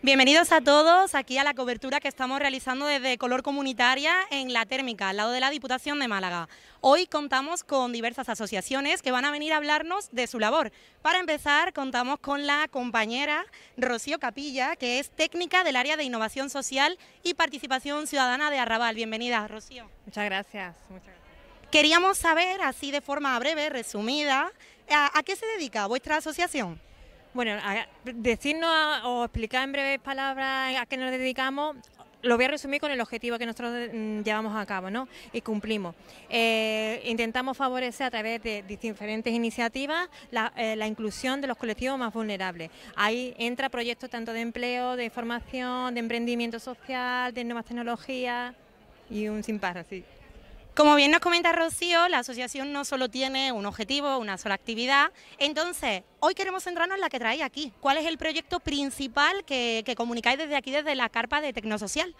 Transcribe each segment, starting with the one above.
Bienvenidos a todos aquí a la cobertura que estamos realizando desde Color Comunitaria en La Térmica, al lado de la Diputación de Málaga. Hoy contamos con diversas asociaciones que van a venir a hablarnos de su labor. Para empezar, contamos con la compañera Rocío Capilla, que es técnica del área de innovación social y participación ciudadana de Arrabal. Bienvenida, Rocío. Muchas gracias. Queríamos saber, así de forma breve, resumida, a qué se dedica vuestra asociación? Bueno, decirnos o explicar en breves palabras a qué nos dedicamos, lo voy a resumir con el objetivo que nosotros mm, llevamos a cabo ¿no? y cumplimos. Eh, intentamos favorecer a través de diferentes iniciativas la, eh, la, inclusión de los colectivos más vulnerables. Ahí entra proyectos tanto de empleo, de formación, de emprendimiento social, de nuevas tecnologías y un sin par así. Como bien nos comenta Rocío, la asociación no solo tiene un objetivo, una sola actividad. Entonces, hoy queremos centrarnos en la que traéis aquí. ¿Cuál es el proyecto principal que, comunicáis desde aquí, desde la carpa de Tecnosocial?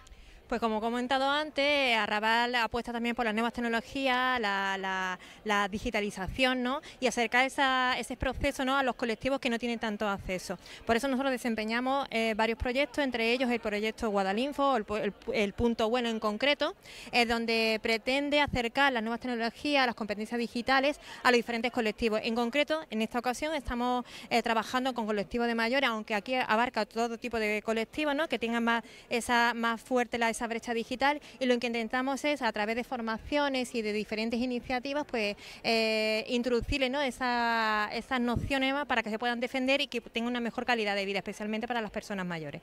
Pues como he comentado antes, Arrabal apuesta también por las nuevas tecnologías, la, digitalización ¿no? y acercar ese proceso ¿no? a los colectivos que no tienen tanto acceso. Por eso nosotros desempeñamos eh, varios proyectos, entre ellos el proyecto Guadalinfo, el, punto bueno en concreto, es donde pretende acercar las nuevas tecnologías, las competencias digitales a los diferentes colectivos. En concreto, en esta ocasión estamos eh, trabajando con colectivos de mayores, aunque aquí abarca todo tipo de colectivos que tengan más, esa, más fuerte la esa brecha digital y lo que intentamos es a través de formaciones y de diferentes iniciativas pues eh, introducirle ¿no? Esa, esas nociones para que se puedan defender y que tengan una mejor calidad de vida, especialmente para las personas mayores.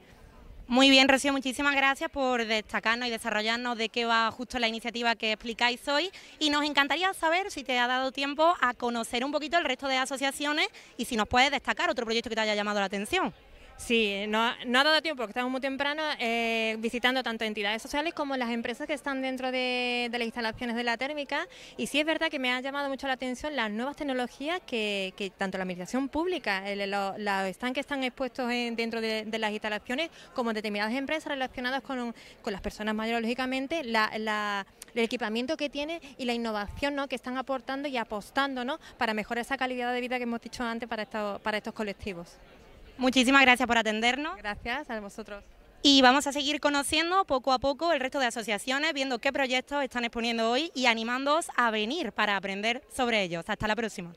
Muy bien, Rocío, muchísimas gracias por destacarnos y desarrollarnos de qué va justo la iniciativa que explicáis hoy. Y nos encantaría saber si te ha dado tiempo a conocer un poquito el resto de asociaciones y si nos puedes destacar otro proyecto que te haya llamado la atención. Sí, no, ha dado tiempo porque estamos muy temprano eh, visitando tanto entidades sociales como las empresas que están dentro de, las instalaciones de la térmica y sí es verdad que me ha llamado mucho la atención las nuevas tecnologías que, tanto la administración pública, el, lo, los estanques están expuestos dentro de, las instalaciones como determinadas empresas relacionadas con, las personas mayores, lógicamente, el equipamiento que tiene y la innovación que están aportando y apostando para mejorar esa calidad de vida que hemos dicho antes para estos colectivos. Muchísimas gracias por atendernos. Gracias a vosotros. Y vamos a seguir conociendo poco a poco el resto de asociaciones, viendo qué proyectos están exponiendo hoy y animándoos a venir para aprender sobre ellos. Hasta la próxima.